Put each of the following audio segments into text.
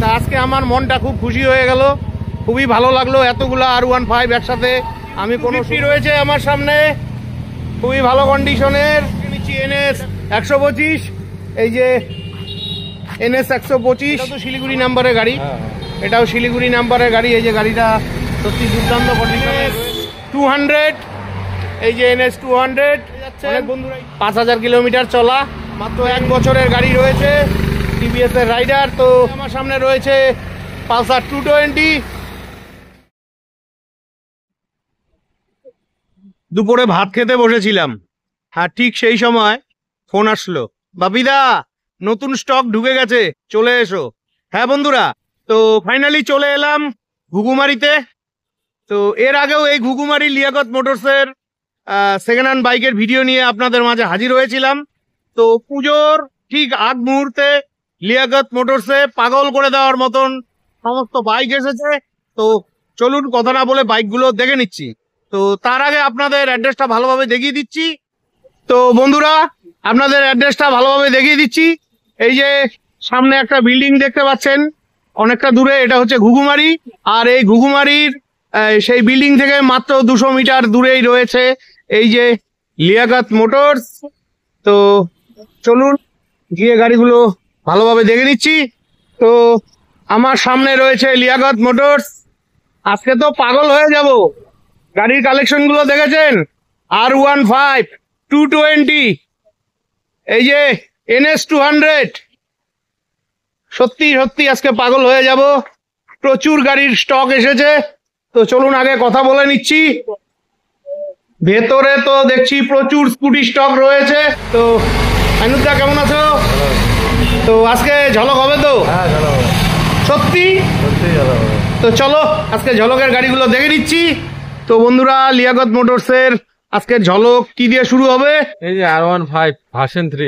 তা আজকে আমার মনটা খুব খুশি হয়ে গেল খুবই ভালো লাগলো এতগুলো আর ওয়ান ফাইভ একসাথে আমি কোনো রয়েছে আমার সামনে খুবই ভালো কন্ডিশনের নিচ্ছি এনএস একশো পঁচিশ এই যে এনএস একশো পঁচিশ শিলিগুড়ি নাম্বারের গাড়ি হ্যাঁ, হ্যাঁ। এটাও শিলিগুড়ি নাম্বারের গাড়ি এই যে গাড়িটা সত্যি দুর্দান্ত কন্ডিশনের টু হান্ড্রেড এই যে এনএস টু হান্ড্রেড পাঁচ হাজার কিলোমিটার চলা মাত্র এক বছরের গাড়ি রয়েছে টিভিএস এর রাইডার তো আমার সামনে রয়েছে পালসার টু টোয়েন্টি দুপুরে ভাত খেতে বসেছিলাম হ্যাঁ ঠিক সেই সময় ফোন আসলো বাপিদা নতুন স্টক ঢুকে গেছে চলে এসো হ্যাঁ বন্ধুরা তো ফাইনালি চলে এলাম ঘুঘুমারিতে তো এর আগেও এই ঘুঘুমারি লিয়াকত মোটরসের সেকেন্ড হ্যান্ড বাইকের ভিডিও নিয়ে আপনাদের মাঝে হাজির হয়েছিলাম তো পুজোর ঠিক আগ মুহূর্তে লিয়াগত মোটরসে পাগল করে দেওয়ার মতন সমস্ত বাইক এসেছে তো চলুন কথা না বলে বাইকগুলো দেখে নিচ্ছি তো তার আগে আপনাদের অ্যাড্রেসটা ভালোভাবে দেখিয়ে দিচ্ছি তো বন্ধুরা আপনাদের অ্যাড্রেসটা ভালোভাবে দেখিয়ে দিচ্ছি এই যে সামনে একটা বিল্ডিং দেখতে পাচ্ছেন অনেকটা দূরে এটা হচ্ছে ঘুঘুমারি আর এই ঘুঘুমারির সেই বিল্ডিং থেকে মাত্র দুশো মিটার দূরেই রয়েছে এই যে লিয়াকাত মোটরস তো চলুন গিয়ে গাড়িগুলো ভালোভাবে দেখে নিচ্ছি তো আমার সামনে রয়েছে লিয়াগত মোটরস আজকে তো পাগল হয়ে যাব গাড়ির কালেকশনগুলো দেখেছেন R one five two twenty এই যে এনএস টু হান্ড্রেড সত্যি সত্যি আজকে পাগল হয়ে যাব প্রচুর গাড়ির স্টক এসেছে তো চলুন আগে কথা বলে নিচ্ছি ভেতরে তো দেখছি প্রচুর স্কুটি স্টক রয়েছে তো আনুদা কেমন আছো তো আজকে ঝলক হবে তো হ্যাঁ, সত্যি তো চলো আজকে ঝলকের গাড়িগুলো দেখে নিচ্ছি তো বন্ধুরা লিয়াগত মোটরসের আজকে ঝলক কি দিয়ে শুরু হবে এই যে R one five version three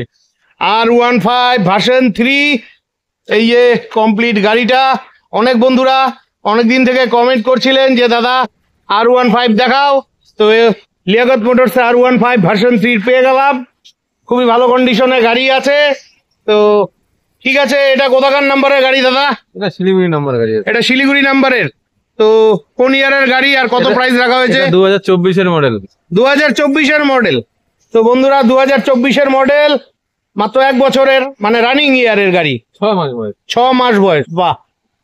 R one five version three এই যে কমপ্লিট গাড়িটা অনেক বন্ধুরা অনেক দিন থেকে কমেন্ট করছিলেন যে দাদা আর ওয়ান ফাইভ দেখাও তো লিয়াগত মোটরসে R one five version three পেয়ে গেলাম খুবই ভালো কন্ডিশনে গাড়ি আছে তো ঠিক আছে এটা কোথাকার নাম্বারের গাড়ি দাদা এটা শিলিগুড়ি নাম্বার গাড়ি এটা শিলিগুড়ি নাম্বারের তো কোন ইয়ারের গাড়ি আর কত প্রাইস রাখা হয়েছে দু হাজার চব্বিশের মডেল দু এর চব্বিশের মডেল তো বন্ধুরা দু হাজার চব্বিশের মডেল মাত্র এক বছরের মানে রানিং ইয়ারের গাড়ি ছ মাস বয়স ছ মাস বয়স বাহ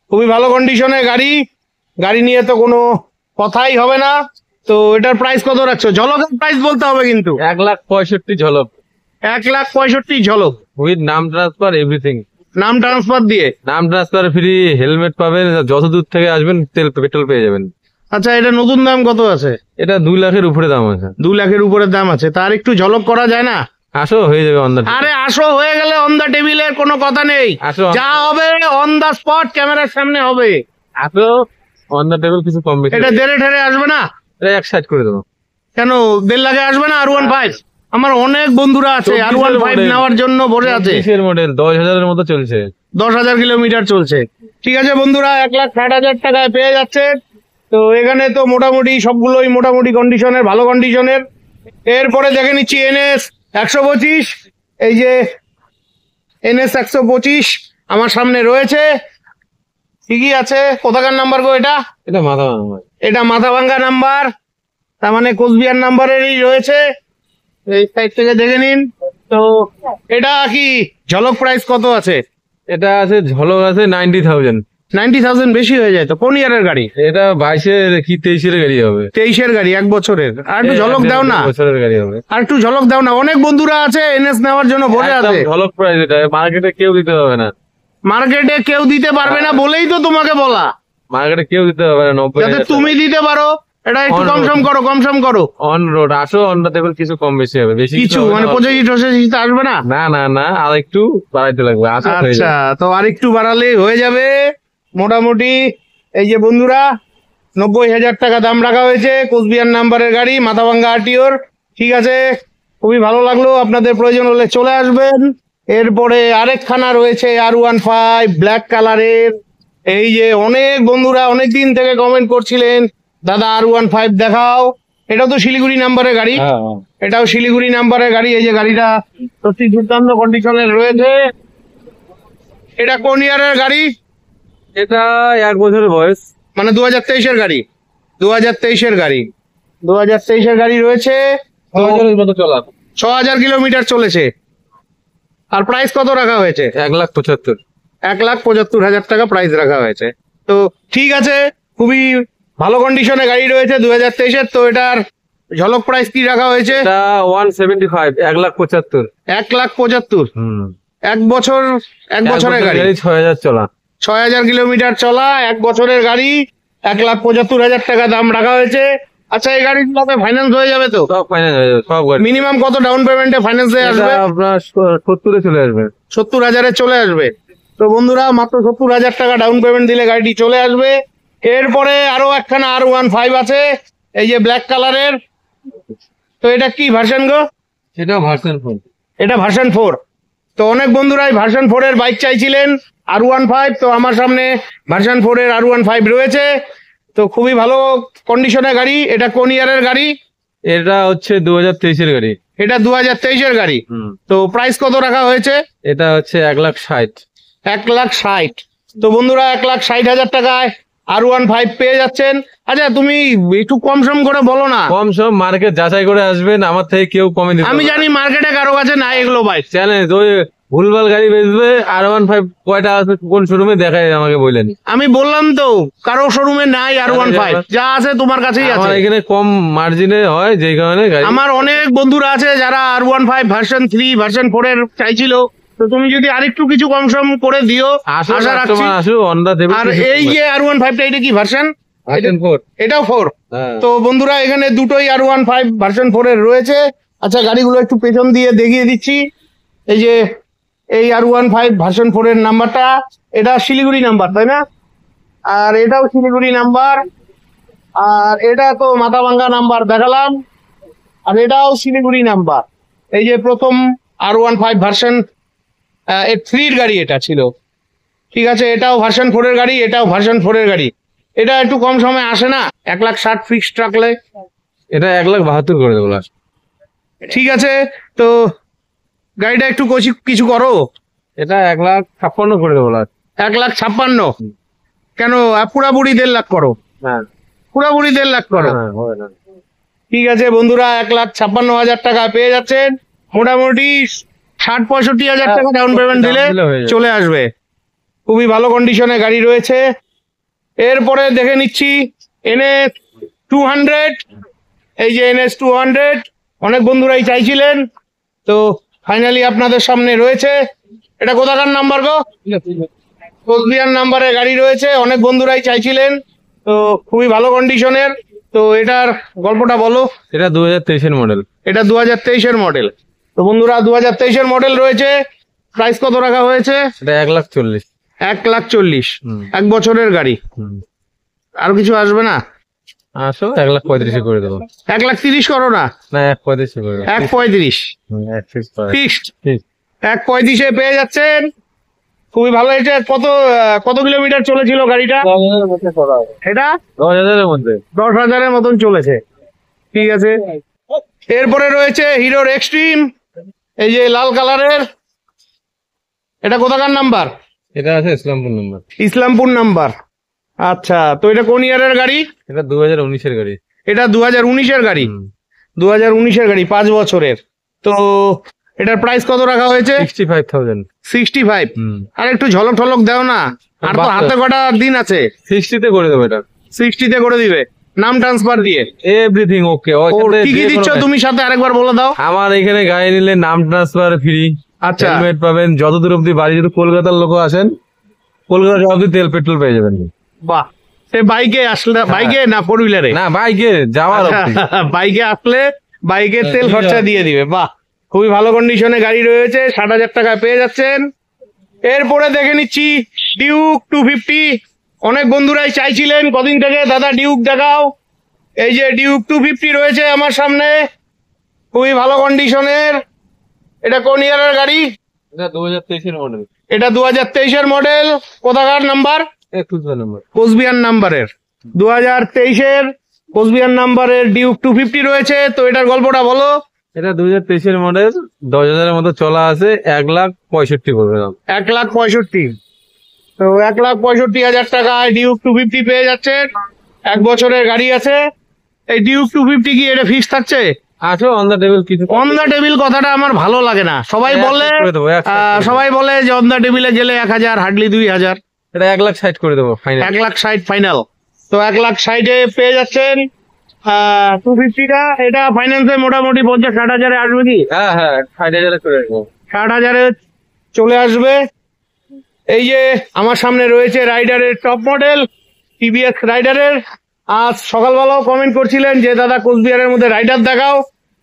খুবই ভালো কন্ডিশনের গাড়ি গাড়ি নিয়ে তো কোনো কথাই হবে না তো এটার প্রাইস কত রাখছো ঝলকের প্রাইস বলতে হবে কিন্তু এক লাখ পঁয়ষট্টি ঝলক এক লাখ পঁয়ষট্টি ঝলক উইথ নাম ট্রান্সফার এভরিথিং নাম ট্রান্সফার দিয়ে নাম ট্রান্সফার ফ্রি হেলমেট পাবেন যত দূর থেকে আসবেন তেল পেট্রোল পেয়ে যাবেন আচ্ছা এটা নতুন দাম কত আছে এটা দুই লাখের উপরে দাম আছে দু লাখের উপরে দাম আছে তার একটু ঝলক করা যায় না আসো হয়ে যাবে অন দা আরে আসো হয়ে গেলে অন দা টেবিলের কোনো কথা নেই আসো যা হবে অন দা স্পট ক্যামেরার সামনে হবে আসো অন দা টেবিল কিছু কম বেশি এটা দেড়ে ঠেড়ে আসবে না এটা এক সাইড করে দেবো কেন দেড় লাখে আসবে না আর ওয়ান ফাইভ আমার অনেক বন্ধুরা আছে আর ওয়ান ফাইভ নেওয়ার জন্য বসে আছে মডেল দশ হাজারের মতো চলছে দশ হাজার কিলোমিটার চলছে ঠিক আছে বন্ধুরা এক লাখ ষাট হাজার টাকায় পেয়ে যাচ্ছে তো এখানে তো মোটামুটি সবগুলোই মোটামুটি কন্ডিশনের ভালো কন্ডিশনের এরপরে দেখে নিচ্ছি এনএস একশো পঁচিশ এই যে এনএস একশো পঁচিশ আমার সামনে রয়েছে ঠিকই আছে কোথাকার নাম্বার গো এটা এটা মাথা এটা মাথা ভাঙ্গা নাম্বার তার মানে কোচবিহার নাম্বারেরই রয়েছে ঝলক কত আছে এটা আছে নাইনটি নাইনটি থাউজেন্ড বেশি হয়ে যায় তো গাড়ি এটা বাইশের কি তেইশের গাড়ি হবে তেইশের গাড়ি এক বছরের হ্যাঁ, ঝলক দাও না বছরের গাড়ি হবে আর একটু ঝলক দাও না অনেক বন্ধুরা আছে এনএস নেওয়ার জন্য বলে আছে ঝলক প্রাইস এটা মার্কেটে কেউ দিতে হবে না মার্কেটে কেউ দিতে পারবে না হ্যাঁ। বলেই তো তোমাকে বলা মার্কেটে কেউ দিতে হবে না নব্বই তুমি দিতে পারো এটা একটু কম সম করো কম সম করো অন রোড আসো অন্য দেখবেন কিছু কম বেশি হবে বেশি কিছু মানে পঁচাশি ঠোশাশি আসবে না না না না আর একটু বাড়াইতে লাগবে আচ্ছা তো আর একটু বাড়ালে হয়ে যাবে মোটামুটি এই যে বন্ধুরা নব্বই হাজার টাকা দাম রাখা হয়েছে কোচবিহার নাম্বারের গাড়ি মাথাভাঙ্গা আরটিওর ঠিক আছে খুবই ভালো লাগলো আপনাদের প্রয়োজন হলে চলে আসবেন এরপরে আরেকখানা রয়েছে আর ওয়ান ফাইভ ব্ল্যাক কালারের এই যে অনেক বন্ধুরা অনেক দিন থেকে কমেন্ট করছিলেন দাদা আর ওয়ান ফাইভ দেখাও এটাও তো শিলিগুড়ি নাম্বারের গাড়ি হ্যাঁ, হ্যাঁ। এটাও শিলিগুড়ি নাম্বারের গাড়ি এই যে গাড়িটা সত্যি দুর্দান্ত কন্ডিশনে রয়েছে এটা কোন ইয়ারের গাড়ি এটা এক বছরের বয়স মানে দু হাজার তেইশের গাড়ি দু হাজার তেইশের গাড়ি দু হাজার তেইশের গাড়ি রয়েছে ছ হাজার কিলোমিটার চলেছে আর প্রাইস কত রাখা হয়েছে এক লাখ পঁচাত্তর এক লাখ পঁচাত্তর হাজার টাকা প্রাইস রাখা হয়েছে তো ঠিক আছে খুবই ভালো কন্ডিশনে গাড়ি রয়েছে দু হাজার তেইশের তো এটার ঝলক প্রাইস কি রাখা হয়েছে ওয়ান সেভেন্টি ফাইভ এক লাখ পঁচাত্তর এক লাখ পঁচাত্তর এক বছর এক বছরের গাড়ি ছয় হাজার চলা ছয় হাজার কিলোমিটার চলা এক বছরের গাড়ি এক লাখ পঁচাত্তর হাজার টাকা দাম রাখা হয়েছে আচ্ছা এই গাড়ি ফাইন্যান্স হয়ে যাবে তো সব ফাইন্যান্স হয়ে যাবে সব গাড়ি মিনিমাম কত ডাউন পেমেন্টে ফাইন্যান্স হয়ে আসবে আপনার সত্তরে চলে আসবে সত্তর হাজারে চলে আসবে তো বন্ধুরা মাত্র সত্তর হাজার টাকা ডাউন পেমেন্ট দিলে গাড়িটি চলে আসবে এরপরে আরো একখানা আর ওয়ান ফাইভ আছে এই যে ব্ল্যাক কালারের তো এটা কি ভার্সন গো এটা ভার্সন ফোর এটা ভার্সন ফোর তো অনেক বন্ধুরাই ভার্সন ফোরের বাইক চাইছিলেন আর ওয়ান ফাইভ তো আমার সামনে ভার্সন ফোরের আর ওয়ান ফাইভ রয়েছে তো খুবই ভালো কন্ডিশনের গাড়ি এটা কোন ইয়ারের গাড়ি এটা হচ্ছে দু হাজার তেইশের গাড়ি এটা দু হাজার তেইশের গাড়ি তো প্রাইস কত রাখা হয়েছে এটা হচ্ছে এক লাখ ষাট এক লাখ ষাট তো বন্ধুরা এক লাখ ষাট হাজার টাকায় আর ওয়ান ফাইভ পেয়ে যাচ্ছেন আচ্ছা তুমি একটু কম সম করে না কম সম মার্কেট যাচাই করে আসবেন আমার থেকে কেউ আমি জানি মার্কেটে কারো ভুলভাল গাড়ি আর ওয়ান ফাইভ কয়টা আছে কোন শোরুমে দেখায় আমাকে বললেন আমি বললাম তো কারো শোরুমে নাই আর ওয়ান ফাইভ যা আছে তোমার কাছেই এখানে কম মার্জিনে হয় যে কারণে আমার অনেক বন্ধুরা আছে যারা R one five version three version four এর চাইছিল তো তুমি যদি আরেকটু কিছু কম সম করে দিও আর এই যে আর ওয়ান ফাইভটা এটা কি ভার্সন এটাও ফোর হ্যাঁ। তো বন্ধুরা এখানে দুটোই R one five version four এর রয়েছে আচ্ছা গাড়িগুলো একটু পেছন দিয়ে দেখিয়ে দিচ্ছি এই যে এই R one five version four এর নাম্বারটা এটা শিলিগুড়ি নাম্বার তাই না আর এটাও শিলিগুড়ি নাম্বার আর এটা তো মাথাভাঙ্গা নাম্বার দেখালাম আর এটাও শিলিগুড়ি নাম্বার এই যে প্রথম আর ওয়ান ফাইভ ভার্সন এর থ্রির গাড়ি এটা ছিল ঠিক আছে এটাও ভার্সন ফোরের গাড়ি এটাও ভার্সন ফোরের গাড়ি এটা একটু কম সময় আসে না এক লাখ ষাট ফিক্সড রাখলে এটা এক লাখ বাহাত্তর করে দেবো ঠিক আছে তো গাড়িটা একটু কচি কিছু করো এটা এক লাখ ছাপ্পান্ন করে দেবো এক লাখ ছাপ্পান্ন কেন পুরাপুরি দেড় লাখ করো হ্যাঁ পুরাপুরি দেড় লাখ করো হ্যাঁ, ঠিক আছে বন্ধুরা এক লাখ ছাপ্পান্ন হাজার টাকা পেয়ে যাচ্ছেন মোটামুটি ষাট পঁয়ষট্টি হাজার টাকা ডাউন হ্যাঁ, পেমেন্ট দিলে চলে আসবে খুবই ভালো কন্ডিশনে গাড়ি রয়েছে এরপরে দেখে নিচ্ছি এনএস টু হান্ড্রেড এই যে এনএস টু হান্ড্রেড অনেক বন্ধুরাই চাইছিলেন তো ফাইনালি আপনাদের সামনে রয়েছে এটা কোথাকার নাম্বার গো কোচবিহার নাম্বারে গাড়ি রয়েছে অনেক বন্ধুরাই চাইছিলেন তো খুবই ভালো কন্ডিশনের তো এটার গল্পটা বলো এটা দু হাজার তেইশের মডেল এটা দু হাজার তেইশের মডেল তো বন্ধুরা দু হাজার তেইশের মডেল রয়েছে প্রাইস কত রাখা হয়েছে এটা এক লাখ চল্লিশ এক লাখ চল্লিশ এক বছরের গাড়ি আর কিছু আসবে না আসো এক লাখ করে দেবো এক লাখ তিরিশ করো না এক পঁয়ত্রিশ ফিক্সড এক পঁয়ত্রিশে পেয়ে যাচ্ছেন খুবই ভালো কত কত কিলোমিটার গাড়িটা এটা দশ হাজারের মধ্যে দশ হাজারের মতন চলেছে ঠিক আছে এরপরে রয়েছে হিরোর এক্সট্রিম এই যে লাল কালারের এটা কোথাকার নাম্বার এটা আছে ইসলামপুর নাম্বার ইসলামপুর নাম্বার আচ্ছা তো এটা কোন ইয়ারের গাড়ি এটা দু হাজার উনিশের গাড়ি এটা দু হাজার উনিশের গাড়ি দু হাজার উনিশের গাড়ি পাঁচ বছরের তো এটার প্রাইস কত রাখা হয়েছে sixty five thousand sixty five আর একটু ঝলক ঠলক দেও না আর তো হাতে কটা দিন আছে সিক্সটিতে করে দেবে এটা সিক্সটিতে করে দিবে নাম ট্রান্সফার দিয়ে এভরিথিং ওকে কি কি দিচ্ছ তুমি সাথে আরেকবার বলে দাও আমার এখানে গাড়ি নিলে নাম ট্রান্সফার ফ্রি আচ্ছা হেলমেট পাবেন যত দূর অব্দি বাড়ি যদি কলকাতার লোক আসেন কলকাতা অব্দি তেল পেট্রোল পেয়ে যাবেন বাহ সে বাইকে আসলে হ্যাঁ। বাইকে না ফোর হুইলারে না বাইকে যাওয়ার আচ্ছা, বাইকে আসলে বাইকের তেল খরচা দিয়ে দিবে বাহ খুবই ভালো কন্ডিশনে গাড়ি রয়েছে ষাট হাজার টাকা পেয়ে যাচ্ছেন এরপরে দেখে নিচ্ছি ডিউক টু ফিফটি অনেক বন্ধুরাই চাইছিলেন কদিন থেকে দাদা ডিউক দেখাও এই যে ডিউক টু ফিফটি রয়েছে আমার সামনে খুবই ভালো কন্ডিশনের এটা কোন ইয়ারের গাড়ি এটা দু হাজার তেইশের মডেল এটা দু হাজার তেইশের মডেল কোথাকার নাম্বার কোচবিহার নাম্বারের দু হাজার তেইশের কোচবিহার নাম্বারের ডিউক টু ফিফটি রয়েছে তো এটার গল্পটা বলো এটা দু হাজার তেইশের মডেল দশ হাজারের মতো চলা আছে এক লাখ পঁয়ষট্টি এক লাখ পঁয়ষট্টি তো এক লাখ পঁয়ষট্টি হাজার টাকা ডিউক টু ফিফটি পেয়ে যাচ্ছেন এক বছরের গাড়ি আছে এই ডিউক টু ফিফটি কি এটা ফিক্স থাকছে আছে অন দা টেবিল কিছু অন দা টেবিল কথাটা আমার ভালো লাগে না সবাই বলে সবাই বলে যে অন দা টেবিলে গেলে এক হাজার হার্ডলি দুই হাজার এটা এক লাখ ষাট করে দেবো ফাইনাল এক লাখ ষাট ফাইনাল তো এক লাখ ষাটে পেয়ে যাচ্ছেন টু ফিফটিটা এটা ফাইন্যান্সে মোটামুটি পঞ্চাশ ষাট হাজারে আসবে কি হ্যাঁ হ্যাঁ ষাট হাজারে চলে আসবে ষাট হাজারে চলে আসবে এই যে আমার সামনে রয়েছে রাইডারের টপ মডেল টিভিএস রাইডারের আজ সকালবেলাও কমেন্ট করছিলেন যে দাদা কোচবিহারের মধ্যে রাইডার দেখাও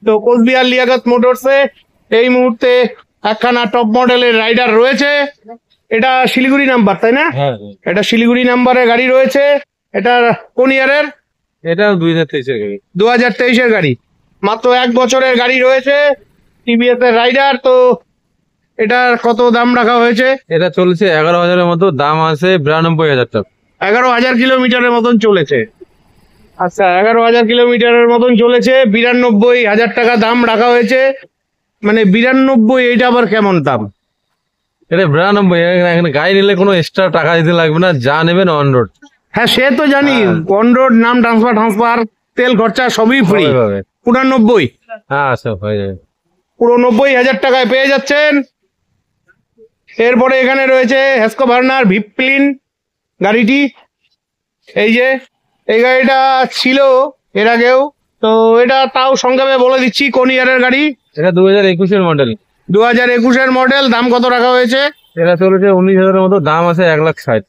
তো কোচবিহার লিয়াগত মোটরসে এই মুহূর্তে একখানা টপ মডেলের রাইডার রয়েছে এটা শিলিগুড়ি নাম্বার তাই না হ্যাঁ, হ্যাঁ। এটা শিলিগুড়ি নাম্বারের গাড়ি রয়েছে এটা কোন ইয়ারের এটা দুই হাজার তেইশের গাড়ি দু হাজার তেইশের গাড়ি মাত্র এক বছরের গাড়ি রয়েছে টিভিএস এর রাইডার তো এটার কত দাম রাখা হয়েছে এটা চলছে এগারো হাজারের মতো দাম আছে বিরানব্বই হাজার টাকা এগারো হাজার কিলোমিটারের মতন চলেছে আচ্ছা এগারো হাজার কিলোমিটারের মতন চলেছে বিরানব্বই হাজার টাকা দাম রাখা হয়েছে মানে বিরানব্বই এটা আবার কেমন দাম এটা বিরানব্বই এখানে গাড়ি নিলে কোনো এক্সট্রা টাকা দিতে লাগবে না যা নেবেন অন রোড হ্যাঁ সে তো জানি অন রোড নাম ট্রান্সফার ট্রান্সফার তেল খরচা সবই ফ্রি উনানব্বই হ্যাঁ আচ্ছা হয়ে যাবে পুরো নব্বই হাজার টাকায় পেয়ে যাচ্ছেন এরপরে এখানে রয়েছে হেসকো ভার্নার ভিপ্লিন গাড়িটি এই যে এই গাড়িটা ছিল এর আগেও তো এটা তাও সংক্ষেপে বলে দিচ্ছি কোন ইয়ারের গাড়ি এটা দু হাজার একুশের মডেল দু হাজার একুশের মডেল দাম কত রাখা হয়েছে এটা চলেছে উনিশ হাজারের মতো দাম আছে এক লাখ ষাট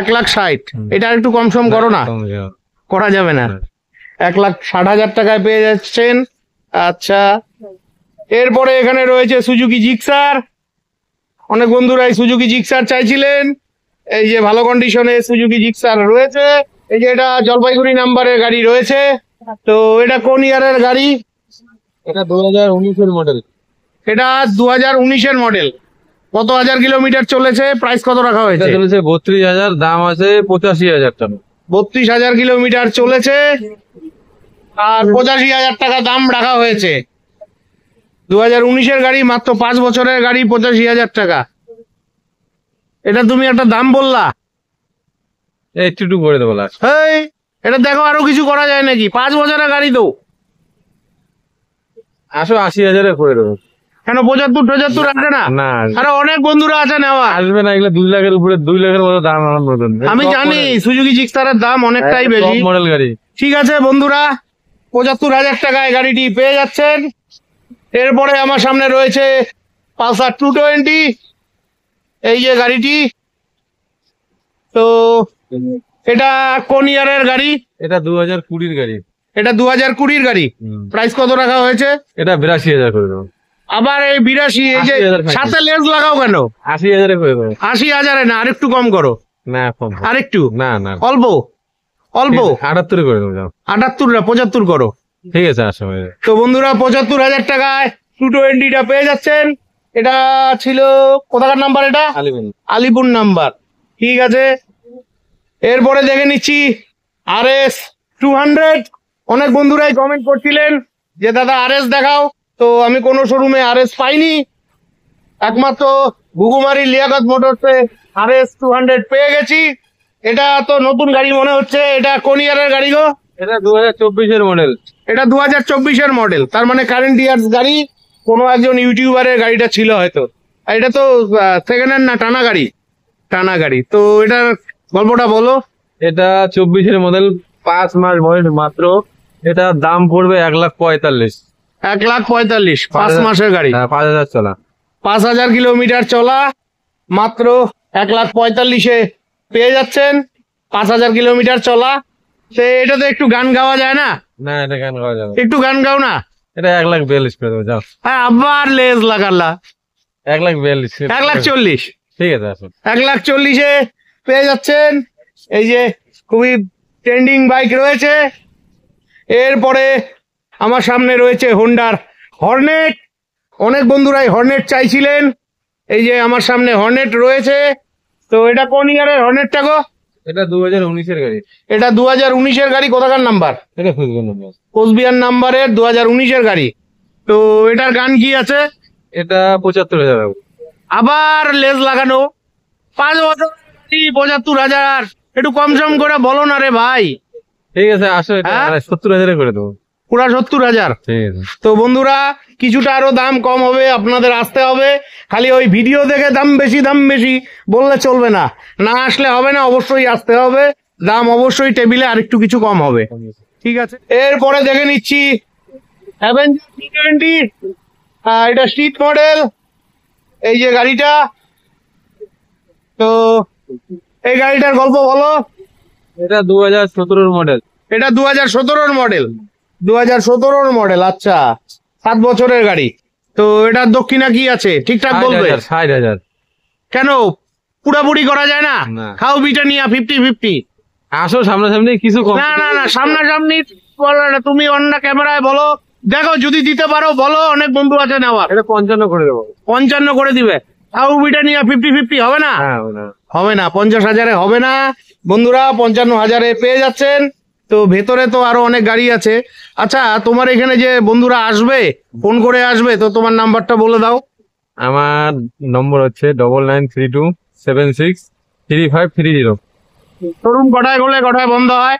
এক লাখ ষাট এটা একটু কম সম করো না করা যাবে না এক লাখ ষাট হাজার টাকায় পেয়ে যাচ্ছেন আচ্ছা এরপরে এখানে রয়েছে সুজুকি জিক্সার অনেক বন্ধুরা এই সুজুকি জিক্সার চাইছিলেন এই যে ভালো কন্ডিশনে সুজুকি জিক্সার রয়েছে এই যে এটা জলপাইগুড়ি নাম্বারের গাড়ি রয়েছে তো এটা কোন ইয়ারের গাড়ি এটা দু হাজার উনিশের মডেল এটা দু হাজার উনিশের মডেল কত হাজার কিলোমিটার চলেছে প্রাইস কত রাখা হয়েছে চলেছে বত্রিশ হাজার দাম আছে পঁচাশি হাজার টাকা বত্রিশ হাজার কিলোমিটার চলেছে আর পঁচাশি হাজার টাকা দাম রাখা হয়েছে দু হাজার উনিশের গাড়ি মাত্র পাঁচ বছরের গাড়ি পঁচাশি হাজার টাকা এটা তুমি একটা দাম বললা একটু একটু করে দেবো লাস্ট এই এটা দেখো আরো কিছু করা যায় নাকি পাঁচ বছরের গাড়ি তো আসো আশি হাজারে করে দেবো কেন পঁচাত্তর টচাত্তর আসে না না আরে অনেক বন্ধুরা আছে নেওয়া আসবে না এগুলো দুই লাখের উপরে দুই লাখের মতো দাম আমার মতন আমি জানি সুজুকি জিক্সারের দাম অনেকটাই বেশি মডেল গাড়ি ঠিক আছে বন্ধুরা পঁচাত্তর হাজার টাকায় গাড়িটি পেয়ে যাচ্ছেন এরপরে আমার সামনে রয়েছে পালসার টু টোয়েন্টি এই যে গাড়িটি তো এটা কোন ইয়ারের গাড়ি এটা দু হাজার কুড়ির গাড়ি এটা দু হাজার কুড়ির গাড়ি প্রাইস কত রাখা হয়েছে এটা বিরাশি হাজার করে আবার এই বিরাশি এই যে সাথে লেন্স লাগাও কেন আশি হাজারে করে আশি হাজারে না আরেকটু কম করো না কম আরেকটু না না অল্প অল্প আটাত্তর করে দেবো আটাত্তর না পঁচাত্তর করো ঠিক আছে আসো ভাই তো বন্ধুরা পঁচাত্তর হাজার টাকায় টু টোয়েন্টিটা পেয়ে যাচ্ছেন এটা ছিল কোথাকার নাম্বার এটা আলিপুর নাম্বার ঠিক আছে এরপরে দেখে নিচ্ছি আর এস টু হান্ড্রেড অনেক বন্ধুরাই কমেন্ট করছিলেন যে দাদা আর এস দেখাও তো আমি কোনো শোরুমে আর এস পাইনি একমাত্র ঘুঘুমারি লিয়াকত মোটরসে আর এস টু হান্ড্রেড পেয়ে গেছি এটা তো নতুন গাড়ি মনে হচ্ছে এটা কোন ইয়ারের গাড়ি গো এটা দু হাজার চব্বিশের মডেল এটা দু হাজার চব্বিশের মডেল তার মানে কারেন্ট ইয়ার্স গাড়ি কোনো একজন ইউটিউবারের গাড়িটা ছিল হয়তো আর এটা তো সেকেন্ড হ্যান্ড না টানা গাড়ি টানা গাড়ি তো এটার গল্পটা বলো এটা চব্বিশের মডেল পাঁচ মাস বয়স মাত্র এটা দাম পড়বে এক লাখ পঁয়তাল্লিশ এক লাখ পঁয়তাল্লিশ পাঁচ মাসের গাড়ি হ্যাঁ, পাঁচ হাজার চলা পাঁচ হাজার কিলোমিটার চলা মাত্র এক লাখ পঁয়তাল্লিশে পেয়ে যাচ্ছেন পাঁচ হাজার কিলোমিটার চলা এটা এটাতে একটু গান গাওয়া যায় না না এটা গান গাওয়া যাবে একটু গান গাও না এটা এক লাখ বিয়াল্লিশ করে দেবো যাও হ্যাঁ আবার লেজ লাগালা এক লাখ বিয়াল্লিশ এক লাখ চল্লিশ ঠিক আছে আসুন এক লাখ চল্লিশে পেয়ে যাচ্ছেন এই যে খুবই ট্রেন্ডিং বাইক রয়েছে এরপরে আমার সামনে রয়েছে হোন্ডার হর্নেট অনেক বন্ধুরাই হর্নেট চাইছিলেন এই যে আমার সামনে হর্নেট রয়েছে তো এটা কোন ইয়ারের হর্নেটটা গো এটা দু হাজার উনিশের গাড়ি এটা দু হাজার উনিশের গাড়ি কোথাকার নাম্বার এটা কোচবিহার নাম্বারের দু হাজার উনিশের গাড়ি তো এটার গান কি আছে এটা পঁচাত্তর হাজার আবার লেজ লাগানো পাঁচ বছর পঁচাত্তর হাজার একটু কম সম করে বলো না রে ভাই ঠিক আছে আসো হ্যাঁ? সত্তর হাজারে করে দেবো পুরা সত্তর হাজার তো বন্ধুরা কিছুটা আরো দাম কম হবে আপনাদের আসতে হবে খালি ওই ভিডিও দেখে দাম বেশি দাম বেশি বললে চলবে না না আসলে হবে না অবশ্যই আসতে হবে দাম অবশ্যই টেবিলে আর একটু কিছু কম হবে ঠিক আছে এরপরে দেখে নিচ্ছি হ্যাঁ, এটা স্ট্রিট মডেল এই যে গাড়িটা তো এই গাড়িটার গল্প বলো এটা দু হাজার সতেরোর মডেল এটা দু হাজার সতেরোর মডেল দু হাজার সতেরোর মডেল আচ্ছা সাত বছরের গাড়ি তো এটার দক্ষিণা কি আছে ঠিকঠাক বলবে ষাট হাজার কেন পুরাপুরি করা যায় না খাও নিয়া ফিফটি ফিফটি আসো সামনাসামনি কিছু না না না সামনাসামনি বলো না তুমি অন্য ক্যামেরায় বলো দেখো যদি দিতে পারো বলো অনেক বন্ধু আছে নেওয়ার এটা পঞ্চান্ন করে দেবো পঞ্চান্ন করে দিবে খাও নিয়া ফিফটি ফিফটি হবে না হবে না পঞ্চাশ হাজারে হবে না বন্ধুরা পঞ্চান্ন হাজারে পেয়ে যাচ্ছেন তো ভেতরে তো আরো অনেক গাড়ি আছে আচ্ছা তোমার এখানে যে বন্ধুরা আসবে ফোন করে আসবে তো তোমার নাম্বারটা বলে দাও আমার নম্বর হচ্ছে double nine three two seven six three five three zero showroom কটায় খোলে কটায় বন্ধ হয়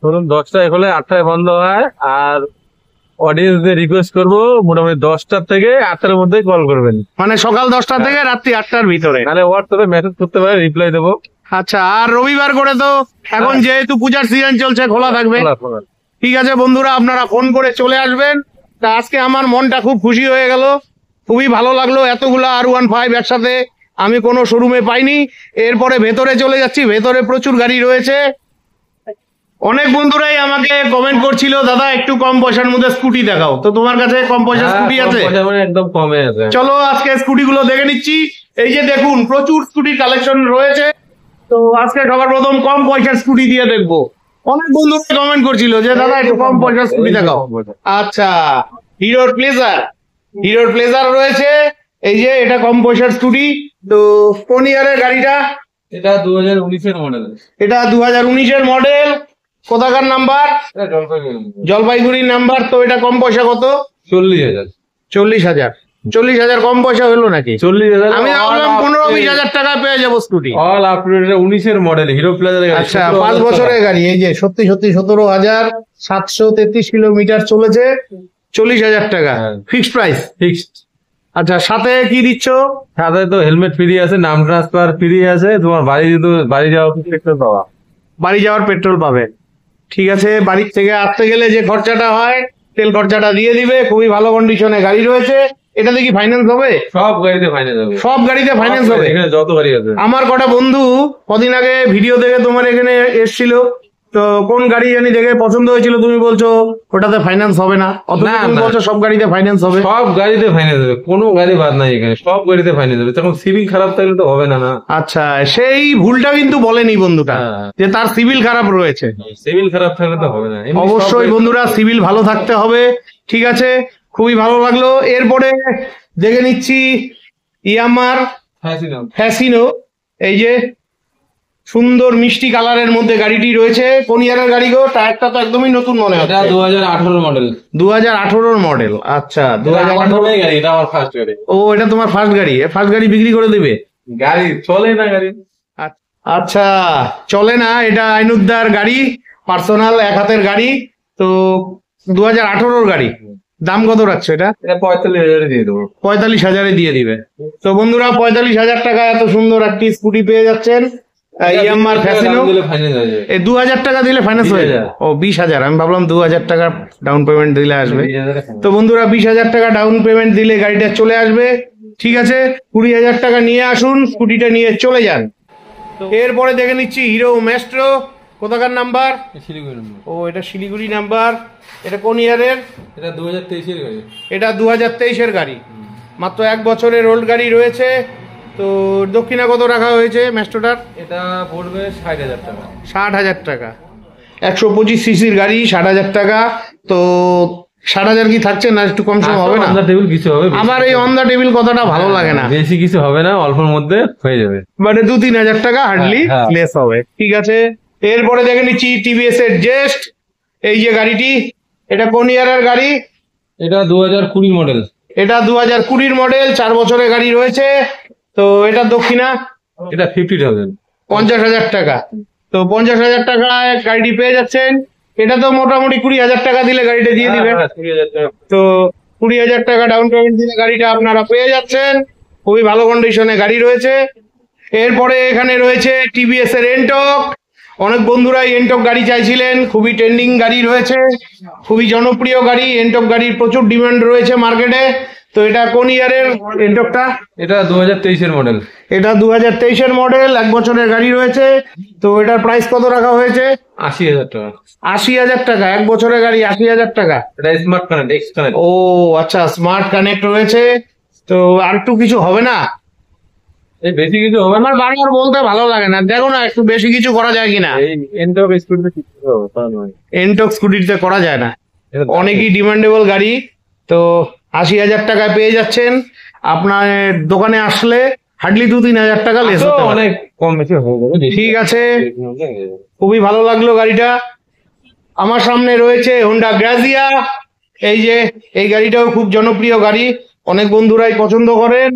শোরুম দশটায় খোলে আটটায় বন্ধ হয় আর অডিয়েন্সদের রিকোয়েস্ট করবো মোটামুটি দশটার থেকে আটটার মধ্যে কল করবেন মানে সকাল দশটা থেকে হ্যাঁ। রাত্রি আটটার ভিতরে নাহলে হোয়াটসঅ্যাপে মেসেজ করতে পারে রিপ্লাই দেবো আচ্ছা আর রবিবার করে তো এখন হ্যাঁ। যেহেতু পূজার সিজন চলছে খোলা থাকবে ঠিক আছে বন্ধুরা আপনারা ফোন করে চলে আসবেন তা আজকে আমার মনটা খুব খুশি হয়ে গেল খুবই ভালো লাগলো এতগুলো আর ওয়ান ফাইভ একসাথে আমি কোনো শোরুমে পাইনি এরপরে ভেতরে চলে যাচ্ছি ভেতরে প্রচুর গাড়ি রয়েছে অনেক বন্ধুরাই আমাকে কমেন্ট করছিল দাদা একটু কম পয়সার মধ্যে স্কুটি দেখাও তো তোমার কাছে কম পয়সার স্কুটি হ্যাঁ, আছে মানে একদম কমে আছে চলো আজকে স্কুটি গুলো দেখে নিচ্ছি এই যে দেখুন প্রচুর স্কুটির কালেকশন রয়েছে তো আজকে সবার প্রথম কম পয়সার স্কুটি দিয়ে দেখবো অনেক বন্ধু কমেন্ট করছিল যে দাদা একটু কম পয়সার স্কুটি দেখাও আচ্ছা হিরোর প্লেজার হিরোর প্লেজার রয়েছে এই যে এটা কম পয়সার স্কুটি তো কোন ইয়ারের গাড়িটা এটা দু হাজার উনিশের মডেল এটা দু হাজার উনিশের মডেল কোথাকার নাম্বার জলপাইগুড়ির নাম্বার তো এটা কম পয়সা কত চল্লিশ হাজার চল্লিশ হাজার চল্লিশ হাজার কম পয়সা হলো নাকি চল্লিশ হাজার আমি ভাবলাম পনেরো বিশ হাজার টাকা পেয়ে যাবো স্কুটি অল আপ উনিশের মডেল হিরো প্লাজার আচ্ছা পাঁচ বছরের গাড়ি এই যে সত্যি সত্যি সতেরো হাজার সাতশো তেত্রিশ কিলোমিটার চলেছে চল্লিশ হাজার টাকা ফিক্সড প্রাইস ফিক্সড আচ্ছা সাথে কি দিচ্ছ সাথে তো হেলমেট ফ্রি আছে নাম ট্রান্সফার ফ্রি আছে তোমার বাড়ি বাড়ি যাওয়ার পেট্রোল পাওয়া বাড়ি যাওয়ার পেট্রোল পাবে ঠিক আছে বাড়ির থেকে আসতে গেলে যে খরচাটা হয় তেল খরচাটা দিয়ে দিবে খুবই ভালো কন্ডিশনে গাড়ি রয়েছে এটাতে কি ফাইন্যান্স হবে সব গাড়িতে ফাইন্যান্স হবে সব গাড়িতে ফাইন্যান্স হবে এখানে যত গাড়ি আছে আমার কটা বন্ধু কদিন আগে ভিডিও দেখে তোমার এখানে এসেছিল তো কোন গাড়ি জানি দেখে পছন্দ হয়েছিল তুমি বলছো ওটাতে ফাইন্যান্স হবে না তুমি বলছো সব গাড়িতে ফাইন্যান্স হবে সব গাড়িতে ফাইন্যান্স হবে কোনো গাড়ি বাদ নাই এখানে সব গাড়িতে ফাইন্যান্স হবে তখন সিভিল খারাপ থাকলে তো হবে না না আচ্ছা সেই ভুলটা কিন্তু বলেনি বন্ধুটা হ্যাঁ। যে তার সিভিল খারাপ রয়েছে সিভিল খারাপ থাকলে তো হবে না অবশ্যই বন্ধুরা সিভিল ভালো থাকতে হবে ঠিক আছে খুবই ভালো লাগলো এরপরে দেখে নিচ্ছি ইয়ামার ফ্যাসিনো এই যে সুন্দর মিষ্টি কালারের মধ্যে গাড়িটি রয়েছে কোন ইয়ারের গাড়ি গো টায়ারটা তো একদমই নতুন মনে হচ্ছে দু হাজার আচ্ছা, আঠারো মডেল দু হাজার আঠারোর মডেল আচ্ছা দু হাজার ও এটা তোমার ফার্স্ট গাড়ি ফার্স্ট গাড়ি বিক্রি করে দেবে গাড়ি চলে না গাড়ি আচ্ছা চলে না এটা আইনুদ্দার গাড়ি পার্সোনাল এক হাতের গাড়ি তো দু হাজার আঠারোর গাড়ি দাম কত রাখছো এটা পঁয়তাল্লিশ হাজারে দিয়ে দেবো পঁয়তাল্লিশ হাজারে দিয়ে দিবে তো বন্ধুরা পঁয়তাল্লিশ হাজার টাকা এত সুন্দর একটি স্কুটি পেয়ে যাচ্ছেন ইয়ামার ফ্যাসিনো দু হাজার টাকা দিলে ফাইন্যান্স হয়ে যায় ও বিশ হাজার আমি ভাবলাম দু হাজার টাকা ডাউন পেমেন্ট দিলে আসবে তো বন্ধুরা বিশ হাজার টাকা ডাউন পেমেন্ট দিলে গাড়িটা চলে আসবে ঠিক আছে কুড়ি হাজার টাকা নিয়ে আসুন স্কুটিটা নিয়ে চলে যান এরপরে দেখে নিচ্ছি হিরো মেস্ট্রো কোথাকার নাম্বার শিলিগুড়ি ও এটা শিলিগুড়ি নাম্বার এটা কোন ইয়ারের এটা দু হাজার তেইশের গাড়ি এটা দু হাজার তেইশের গাড়ি মাত্র এক বছরের ওল্ড গাড়ি রয়েছে তো দক্ষিণা কত রাখা হয়েছে ম্যাস্টোটার এটা পড়বে ষাট হাজার টাকা ষাট হাজার টাকা একশো পঁচিশ সিসির গাড়ি ষাট হাজার টাকা তো ষাট হাজার কি থাকছে না একটু কম সম হবে না টেবিল কিছু হবে আমার এই অন দা টেবিল কথাটা ভালো লাগে না হ্যাঁ, বেশি কিছু হবে না অল্পের মধ্যে হয়ে যাবে মানে দু তিন হাজার টাকা হার্ডলি হ্যাঁ, হ্যাঁ। লেস হবে ঠিক আছে এরপরে দেখে নিচ্ছি টিভিএস এর জেস্ট এই যে গাড়িটি এটা কোন ইয়ারের গাড়ি এটা দু হাজার কুড়ি মডেল এটা দু হাজার কুড়ির মডেল চার বছরের গাড়ি রয়েছে তো এটা দক্ষিণা এটা ফিফটি থাউজেন্ড পঞ্চাশ হাজার টাকা তো পঞ্চাশ হাজার টাকায় গাড়িটি পেয়ে যাচ্ছেন এটা তো মোটামুটি কুড়ি হাজার টাকা দিলে গাড়িটা দিয়ে হ্যাঁ, দিবেন হ্যাঁ, তো কুড়ি হাজার টাকা ডাউন পেমেন্ট দিলে গাড়িটা আপনারা পেয়ে যাচ্ছেন খুবই ভালো কন্ডিশনে গাড়ি রয়েছে এরপরে এখানে রয়েছে টিভিএস এর এনটক অনেক বন্ধুরাই এনটপ গাড়ি চাইছিলেন খুবই ট্রেন্ডিং গাড়ি রয়েছে খুবই জনপ্রিয় গাড়ি এনটপ গাড়ির প্রচুর ডিমান্ড রয়েছে মার্কেটে তো এটা কোন ইয়ারের এনটপটা এটা দু হাজার তেইশের মডেল এটা দু হাজার তেইশের মডেল এক বছরের গাড়ি রয়েছে তো এটার প্রাইস কত রাখা হয়েছে আশি হাজার টাকা আশি হাজার টাকা এক বছরের গাড়ি আশি হাজার টাকা এটা স্মার্ট কানেক্ট কানেক্ট ও আচ্ছা স্মার্ট কানেক্ট রয়েছে তো আর একটু কিছু হবে না বেশি কিছু করা যায় কিনা এনটক স্কুটিতে করা যায় না অনেকই গাড়ি তো আশি হাজার টাকায় পেয়ে যাচ্ছেন আপনার দোকানে আসলে হার্ডলি দু তিন হাজার টাকা লেস হতে অনেক কম বেশি হয়ে ঠিক আছে খুবই ভালো লাগলো গাড়িটা আমার সামনে রয়েছে হোন্ডা গ্রাজিয়া এই যে এই গাড়িটাও খুব জনপ্রিয় গাড়ি অনেক বন্ধুরাই পছন্দ করেন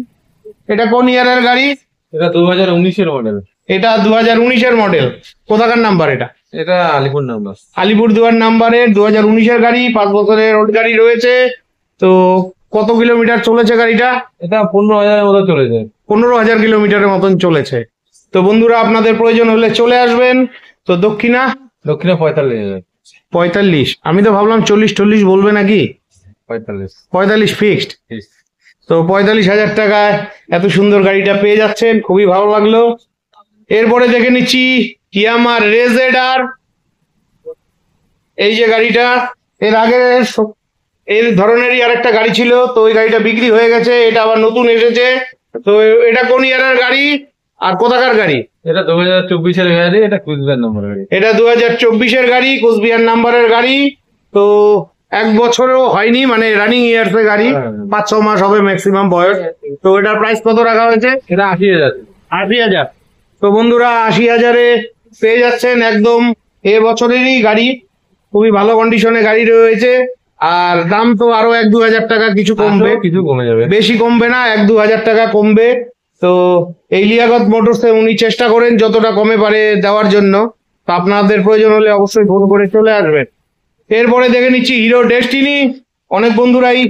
এটা কোন ইয়ারের গাড়ি এটা দু হাজার উনিশের মডেল এটা দু হাজার উনিশের মডেল কোথাকার নাম্বার এটা এটা আলিপুর নাম্বার আলিপুর দুয়ার নাম্বারের দু হাজার উনিশের গাড়ি পাঁচ বছরের ওল্ড গাড়ি রয়েছে তো কত কিলোমিটার চলেছে গাড়িটা এটা পনেরো হাজারের মতো চলেছে পনেরো হাজার কিলোমিটারের মতন চলেছে তো বন্ধুরা আপনাদের প্রয়োজন হলে চলে আসবেন তো দক্ষিণা দক্ষিণা পঁয়তাল্লিশ হাজার পঁয়তাল্লিশ আমি তো ভাবলাম চল্লিশ টল্লিশ বলবে নাকি পঁয়তাল্লিশ পঁয়তাল্লিশ ফিক্সড তো পঁয়তাল্লিশ হাজার টাকায় এত সুন্দর গাড়িটা পেয়ে যাচ্ছেন খুবই ভালো লাগলো এরপরে দেখে নিচ্ছি আমার রেজেডার এই যে গাড়িটা এর আগে এর ধরনেরই আরেকটা গাড়ি ছিল তো ওই গাড়িটা বিক্রি হয়ে গেছে এটা আবার নতুন এসেছে তো এটা কোন ইয়ারের গাড়ি আর কোথাকার গাড়ি এটা দু হাজার চব্বিশের গাড়ি এটা কুচবিহার নম্বরের গাড়ি এটা দু হাজার চব্বিশের গাড়ি কুচবিহার নাম্বারের গাড়ি তো এক বছরেও হয়নি মানে রানিং ইয়ার্স এ গাড়ি হ্যাঁ, হ্যাঁ। পাঁচ ছ মাস হবে ম্যাক্সিমাম বয়স তো এটার প্রাইস কত রাখা হয়েছে এটা আশি হাজার আশি হাজার তো বন্ধুরা আশি হাজারে পেয়ে যাচ্ছেন একদম এ বছরেরই গাড়ি খুবই ভালো কন্ডিশনে গাড়ি রয়েছে আর দাম তো আরো এক দু হাজার টাকা কিছু কমবে কিছু কমে যাবে বেশি কমবে না এক দু হাজার টাকা কমবে তো এই লিয়াগত মোটরসে উনি চেষ্টা করেন যতটা কমে পারে দেওয়ার জন্য তো আপনাদের প্রয়োজন হলে অবশ্যই ফোন করে চলে আসবেন এরপরে দেখে নিচ্ছি হিরো ডেস্টিনি অনেক বন্ধুরাই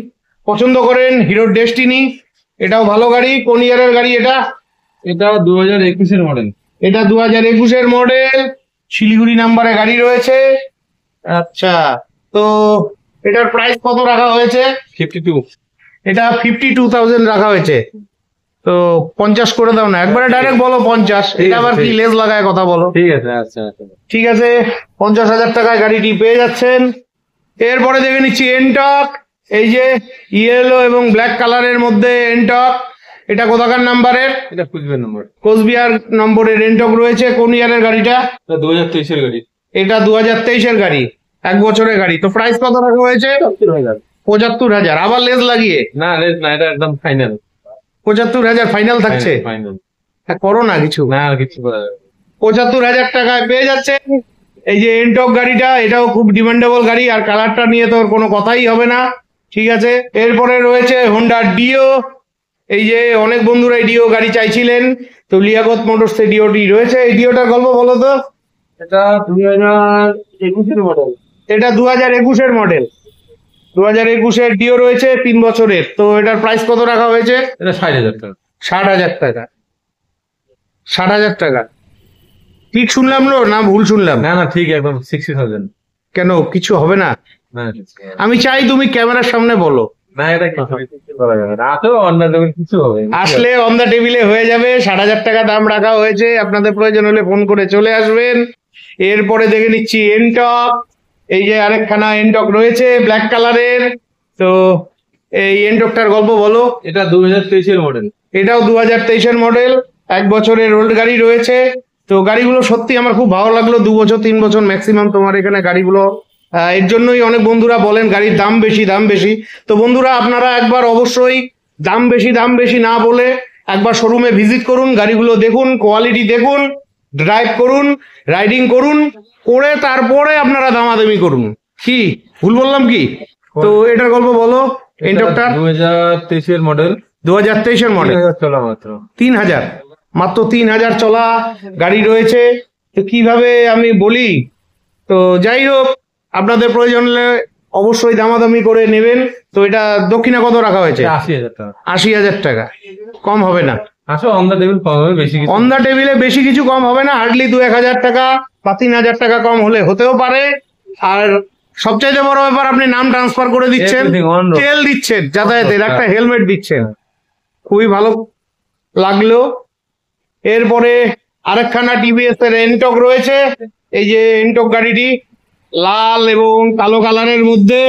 পছন্দ করেন হিরো ডেস্টিনি এটাও ভালো গাড়ি কোন ইয়ারের গাড়ি এটা এটা দু হাজার একুশের মডেল এটা দু হাজার একুশের মডেল শিলিগুড়ি নাম্বারে গাড়ি রয়েছে আচ্ছা তো এটার প্রাইস কত রাখা হয়েছে ফিফটি টু এটা ফিফটি টু থাউজেন্ড রাখা হয়েছে তো পঞ্চাশ করে দাও না একবারে ডাইরেক্ট বলো পঞ্চাশ এটা আবার কি লেজ লাগায় কথা বলো ঠিক আছে আচ্ছা, আচ্ছা ঠিক আছে পঞ্চাশ হাজার টাকায় গাড়িটি পেয়ে যাচ্ছেন এরপরে দেখে নিচ্ছি এনটক এই যে ইয়েলো এবং ব্ল্যাক কালারের মধ্যে এনটক এটা কোথাকার নাম্বারের এটা কোচবিহার নম্বর কোচবিহার নম্বরের এনটক রয়েছে কোন ইয়ারের গাড়িটা দু হাজার তেইশের গাড়ি এটা দু হাজার তেইশের গাড়ি এক বছরের গাড়ি তো প্রাইস কত রাখা হয়েছে পঁচাত্তর হাজার আবার লেজ লাগিয়ে না লেজ না এটা একদম ফাইনাল পঁচাত্তর হাজার ফাইনাল থাকছে হ্যাঁ, করো না কিছু পঁচাত্তর হাজার টাকায় পেয়ে যাচ্ছে এই যে এনটক গাড়িটা এটাও খুব ডিমান্ডেবল গাড়ি আর কালারটা নিয়ে তোর কোনো কথাই হবে না ঠিক আছে এরপরে রয়েছে হোন্ডা ডিও এই যে অনেক বন্ধুরা ডিও গাড়ি চাইছিলেন তো লিয়াগত মোটরস এ ডিওটি রয়েছে এই ডিওটার গল্প বলো তো এটা দু হাজার একুশের মডেল এটা দু হাজার একুশের মডেল দু হাজার একুশের ডিও রয়েছে তিন বছরের তো এটার প্রাইস কত রাখা হয়েছে এটা ষাট হাজার টাকা ষাট হাজার টাকা ষাট হাজার টাকা ঠিক শুনলাম না না ভুল শুনলাম না না ঠিক একদম সিক্সটি থাউজেন্ড কেন কিছু হবে না আমি চাই তুমি ক্যামেরার সামনে বলো আসলে অন দা টেবিলে হয়ে যাবে ষাট হাজার টাকা দাম রাখা হয়েছে আপনাদের প্রয়োজন হলে ফোন করে চলে আসবেন এরপরে দেখে নিচ্ছি এনটপ এই যে আরেকখানা এন্ডক রয়েছে ব্ল্যাক কালারের তো এই এন্ডকটার গল্প বলো এটা দু হাজার তেইশের মডেল এটাও দু হাজার তেইশের মডেল এক বছরের ওল্ড গাড়ি রয়েছে তো গাড়িগুলো সত্যি আমার খুব ভালো লাগলো দু বছর তিন বছর ম্যাক্সিমাম তোমার এখানে গাড়িগুলো এর জন্যই অনেক বন্ধুরা বলেন গাড়ির দাম বেশি দাম বেশি তো বন্ধুরা আপনারা একবার অবশ্যই দাম বেশি দাম বেশি না বলে একবার শোরুমে ভিজিট করুন গাড়িগুলো দেখুন কোয়ালিটি দেখুন ড্রাইভ করুন রাইডিং করুন করে তারপরে আপনারা দামাদামি করুন কি ভুল বললাম কি তো এটার গল্প বলো এন্ডক্টর দু হাজার মডেল দু হাজার তেইশের মডেল চলা মাত্র তিন হাজার মাত্র তিন হাজার চলা গাড়ি রয়েছে তো কিভাবে আমি বলি তো যাই হোক আপনাদের প্রয়োজন হলে অবশ্যই দামাদামি করে নেবেন তো এটা দক্ষিণা কত রাখা হয়েছে আশি হাজার টাকা আশি হাজার টাকা কম হবে না আসলে অন দ্য টেবিল কম অন দ্য টেবিলে বেশি কিছু কম হবে না হার্ডলি দু এক হাজার টাকা বা তিন হাজার টাকা কম হলে হতেও পারে আর সবচেয়ে বড় ব্যাপার আপনি নাম ট্রান্সফার করে দিচ্ছেন তেল দিচ্ছেন যাতায়াতের একটা হেলমেট দিচ্ছেন খুবই ভালো লাগলো এরপরে আরেকখানা টিভিএস এর এনটক রয়েছে এই যে এনটক গাড়িটি লাল এবং কালো কালারের মধ্যে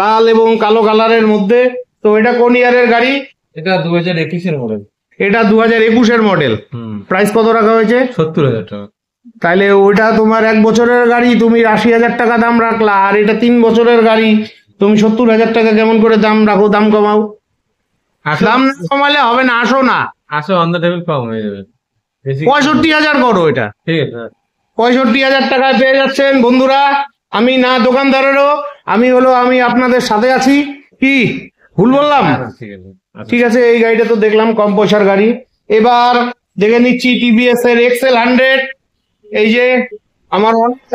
লাল এবং কালো কালারের মধ্যে তো এটা কোন ইয়ারের গাড়ি এটা দু হাজার একুশের মডেল এটা দু হাজার একুশের মডেল প্রাইস কত রাখা হয়েছে সত্তর হাজার টাকা তাহলে ওইটা তোমার এক বছরের গাড়ি তুমি আশি হাজার টাকা দাম রাখলা আর এটা তিন বছরের গাড়ি তুমি সত্তর হাজার টাকা কেমন করে দাম রাখো দাম কমাও দাম না কমালে হবে না আসো না আসো অন দ্য টেবিল কম হয়ে যাবে পঁয়ষট্টি হাজার করো এটা ঠিক আছে পঁয়ষট্টি হাজার টাকায় পেয়ে যাচ্ছেন বন্ধুরা আমি না দোকানদারেরও আমি হলো আমি আপনাদের সাথে আছি কি ভুল বললাম হ্যাঁ, হ্যাঁ, ঠিক আছে এই গাড়িটা তো দেখলাম কম পয়সার গাড়ি এবার দেখে নিচ্ছি টিভিএস এর এক্সেল হান্ড্রেড এই যে আমার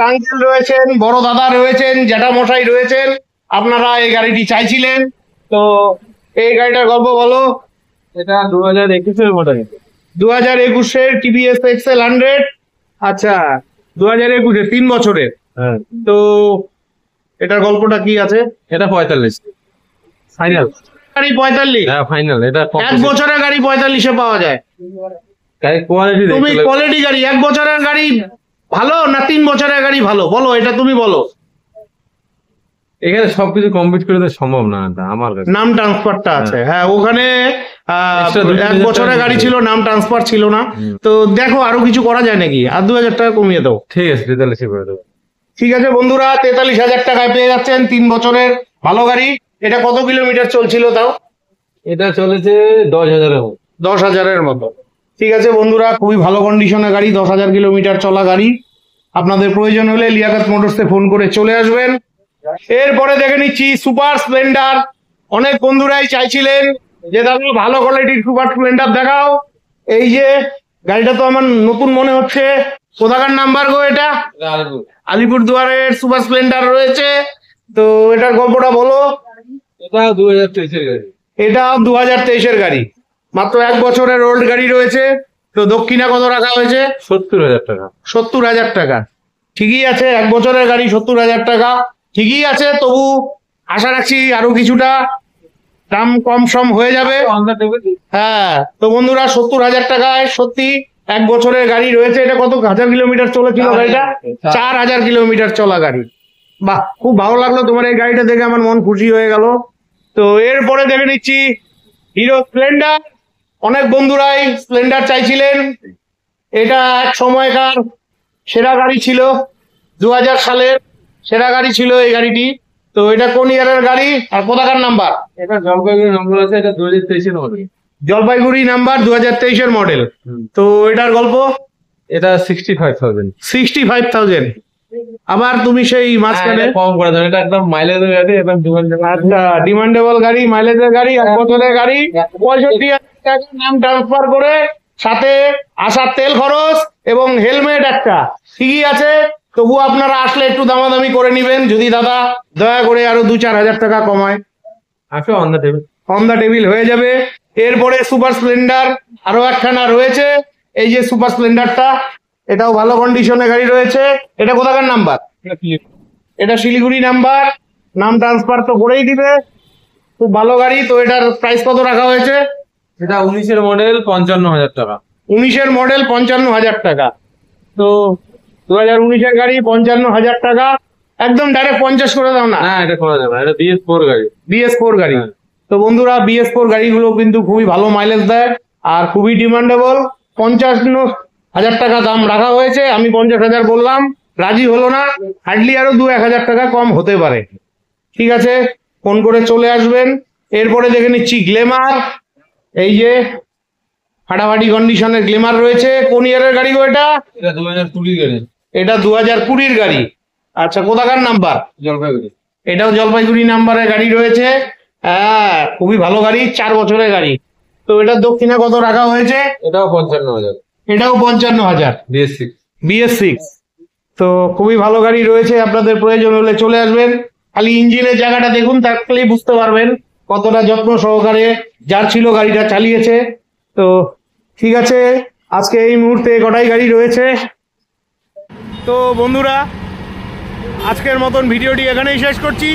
আঙ্কেল রয়েছেন বড় দাদা রয়েছেন জ্যাঠা মশাই রয়েছেন আপনারা এই গাড়িটি চাইছিলেন তো এই গাড়িটার গল্প বলো এটা দু হাজার একুশের মডেল দু হাজার একুশের টিভিএস এক্সেল হান্ড্রেড আচ্ছা দু হাজার একুশে তিন বছরের হ্যাঁ। তো এটার গল্পটা কি আছে এটা পঁয়তাল্লিশ ফাইনাল গাড়ি পঁয়তাল্লিশ হ্যাঁ ফাইনাল এটা এক বছরের গাড়ি পঁয়তাল্লিশে পাওয়া যায় তুমি কোয়ালিটি গাড়ি এক বছরের গাড়ি ভালো না তিন বছরের গাড়ি ভালো বলো এটা তুমি বলো এখানে সবকিছু কমপ্লিট করে দেওয়া সম্ভব না আমার কাছে নাম ট্রান্সফারটা হ্যাঁ। আছে হ্যাঁ ওখানে এক বছরের গাড়ি ছিল নাম ট্রান্সফার ছিল না তো দেখো আরো কিছু করা যায় নাকি আর দু হাজার টাকা কমিয়ে দাও ঠিক আছে তেতাল্লিশে করে দেবো ঠিক আছে বন্ধুরা তেতাল্লিশ হাজার টাকায় পেয়ে যাচ্ছেন তিন বছরের ভালো গাড়ি এটা কত কিলোমিটার চলছিল তাও এটা চলেছে দশ হাজারের মতো দশ হাজারের মতো ঠিক আছে বন্ধুরা খুবই ভালো কন্ডিশনের গাড়ি দশ হাজার কিলোমিটার চলা গাড়ি আপনাদের প্রয়োজন হলে লিয়াকাত মোটরসে ফোন করে চলে আসবেন এরপরে দেখে নিচ্ছি সুপার স্প্লেন্ডার অনেক বন্ধুরাই চাইছিলেন যে দাদা ভালো কোয়ালিটির সুপার স্প্লেন্ডার দেখাও এই যে গাড়িটা তো আমার নতুন মনে হচ্ছে কোথাকার নাম্বার গো এটা আলিপুরদুয়ারের সুপার স্প্লেন্ডার রয়েছে তো এটার গল্পটা বলো এটা দু হাজার তেইশের গাড়ি এটা দু হাজার তেইশের গাড়ি মাত্র এক বছরের ওল্ড গাড়ি রয়েছে তো দক্ষিণা কত রাখা হয়েছে সত্তর হাজার টাকা সত্তর হাজার টাকা ঠিকই আছে এক বছরের গাড়ি সত্তর হাজার টাকা ঠিকই আছে তবু আশা রাখছি আরো কিছুটা দাম কম সম হয়ে যাবে হ্যাঁ তো বন্ধুরা সত্তর হাজার টাকায় সত্যি এক বছরের গাড়ি রয়েছে এটা কত হাজার কিলোমিটার চলেছিল গাড়িটা চার হাজার কিলোমিটার চলা গাড়ি বাহ খুব ভালো লাগলো তোমার এই গাড়িটা দেখে আমার মন খুশি হয়ে গেল তো এরপরে দেখে নিচ্ছি হিরো স্প্লেন্ডার অনেক বন্ধুরাই স্প্লেন্ডার চাইছিলেন এটা এক সময়কার সেরা গাড়ি ছিল দু সালের সেরা গাড়ি ছিল এই গাড়িটি তো এটা কোন ইয়ারের গাড়ি আর কোথাকার নাম্বার এটা জলপাইগুড়ি নম্বর আছে এটা দু হাজার তেইশের মডেল জলপাইগুড়ি নাম্বার দু হাজার তেইশের মডেল তো এটার গল্প এটা sixty five thousand sixty five thousand আবার তুমি সেই হ্যাঁ, মাঝখানে কম করে দাও এটা একদম মাইলেজের গাড়ি একদম আচ্ছা ডিমান্ডেবল গাড়ি মাইলেজের গাড়ি এক বছরের গাড়ি পঁয়ষট্টি টাকা নাম ট্রান্সফার করে সাথে আসার তেল খরচ এবং হেলমেট একটা ঠিকই আছে তবু আপনারা আসলে একটু দামাদামি করে নিবেন যদি দাদা দয়া করে আরো দু চার হাজার টাকা কমায় আছে on the table on the table হয়ে যাবে এরপরে সুপার স্প্লেন্ডার আরো একখানা রয়েছে এই যে সুপার স্প্লেন্ডারটা এটাও ভালো কন্ডিশনে গাড়ি রয়েছে এটা কোথাকার নাম্বার এটা শিলিগুড়ি নাম্বার নাম ট্রান্সফার তো করেই দিবে খুব ভালো গাড়ি তো এটার প্রাইস কত রাখা হয়েছে এটা উনিশের মডেল পঞ্চান্ন হাজার টাকা উনিশের মডেল পঞ্চান্ন হাজার টাকা তো দু হাজার উনিশের গাড়ি পঞ্চান্ন হাজার টাকা একদম ডাইরেক্ট পঞ্চাশ করে দাও না হ্যাঁ এটা করা যাবে এটা বিএস ফোর গাড়ি বিএস ফোর গাড়ি হ্যাঁ। তো বন্ধুরা বিএস ফোর গাড়িগুলো কিন্তু খুবই ভালো মাইলেজ দেয় আর খুবই ডিমান্ডেবল পঞ্চাশ হাজার টাকা দাম রাখা হয়েছে আমি পঞ্চাশ হাজার বললাম রাজি হলো না হার্ডলি আরো দু এক হাজার টাকা কম হতে পারে ঠিক আছে ফোন করে চলে আসবেন এরপরে দেখে নিচ্ছি গ্লেমার এই যে ফাটাফাটি কন্ডিশনের গ্লেমার রয়েছে কোন ইয়ারের গাড়ি গো এটা এটা দু হাজার কুড়ির গাড়ি আচ্ছা কোথাকার নাম্বার জলপাইগুড়ি এটাও জলপাইগুড়ি নাম্বারের গাড়ি রয়েছে হ্যাঁ খুবই ভালো গাড়ি চার বছরের গাড়ি তো এটা দক্ষিণে কত রাখা হয়েছে এটাও পঞ্চান্ন হাজার এটাও পঞ্চান্ন হাজার বিএস সিক্স তো খুবই ভালো গাড়ি রয়েছে আপনাদের প্রয়োজন হলে চলে আসবেন খালি ইঞ্জিনের জায়গাটা দেখুন থাকলেই বুঝতে পারবেন কতটা যত্ন সহকারে যার ছিল গাড়িটা চালিয়েছে তো ঠিক আছে আজকে এই মুহূর্তে কটাই গাড়ি রয়েছে তো বন্ধুরা আজকের মতন ভিডিওটি এখানেই শেষ করছি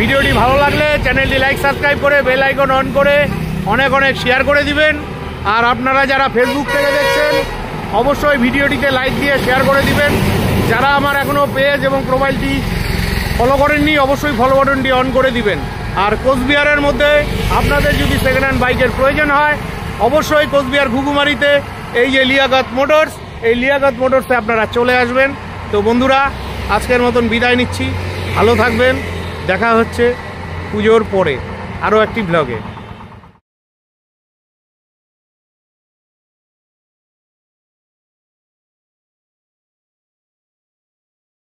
ভিডিওটি ভালো লাগলে চ্যানেলটি লাইক সাবস্ক্রাইব করে বেল আইকন অন করে অনেক অনেক শেয়ার করে দিবেন আর আপনারা যারা ফেসবুক থেকে দেখছেন অবশ্যই ভিডিওটিতে লাইক দিয়ে শেয়ার করে দিবেন যারা আমার এখনও পেজ এবং প্রোফাইলটি ফলো করেননি অবশ্যই ফলো বাটনটি অন করে দিবেন আর কোচবিহারের মধ্যে আপনাদের যদি সেকেন্ড হ্যান্ড বাইকের প্রয়োজন হয় অবশ্যই কোচবিহার ঘুঘুমারিতে এই যে লিয়াগত মোটরস এই লিয়াগত মোটরসে আপনারা চলে আসবেন তো বন্ধুরা আজকের মতন বিদায় নিচ্ছি ভালো থাকবেন দেখা হচ্ছে পুজোর পরে আরও একটি ব্লগে